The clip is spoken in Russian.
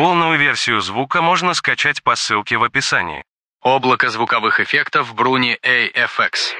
Полную версию звука можно скачать по ссылке в описании. Облако звуковых эффектов Bruni AFX.